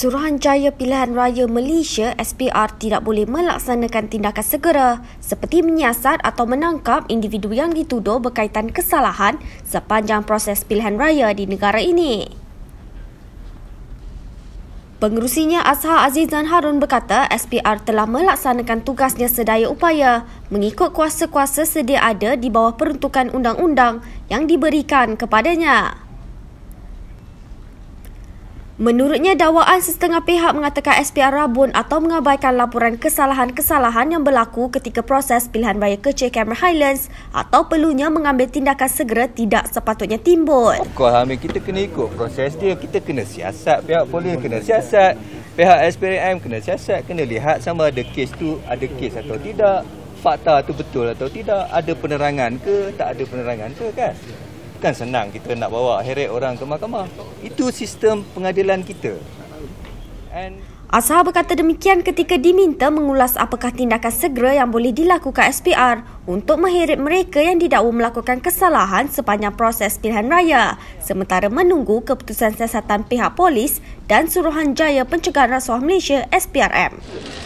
Suruhanjaya Pilihan Raya Malaysia SPR tidak boleh melaksanakan tindakan segera seperti menyiasat atau menangkap individu yang dituduh berkaitan kesalahan sepanjang proses pilihan raya di negara ini. Pengerusinya Azhar Azizan Harun berkata SPR telah melaksanakan tugasnya sedaya upaya mengikut kuasa-kuasa sedia ada di bawah peruntukan undang-undang yang diberikan kepadanya. Menurutnya, dakwaan setengah pihak mengatakan SPR rabun atau mengabaikan laporan kesalahan-kesalahan yang berlaku ketika proses pilihan raya Kecil Cameron Highlands atau perlunya mengambil tindakan segera tidak sepatutnya timbul. Of course, kita kena ikut proses dia. Kita kena siasat pihak polis, kena siasat pihak SPRM, kena siasat, kena lihat sama ada kes tu ada kes atau tidak, fakta tu betul atau tidak, ada penerangan ke tak ada penerangan ke kan? Bukan senang kita nak bawa heret orang ke mahkamah. Itu sistem pengadilan kita. And Azhar berkata demikian ketika diminta mengulas apakah tindakan segera yang boleh dilakukan SPR untuk mengheret mereka yang didakwa melakukan kesalahan sepanjang proses pilihan raya sementara menunggu keputusan siasatan pihak polis dan Suruhanjaya Pencegahan Rasuah Malaysia SPRM.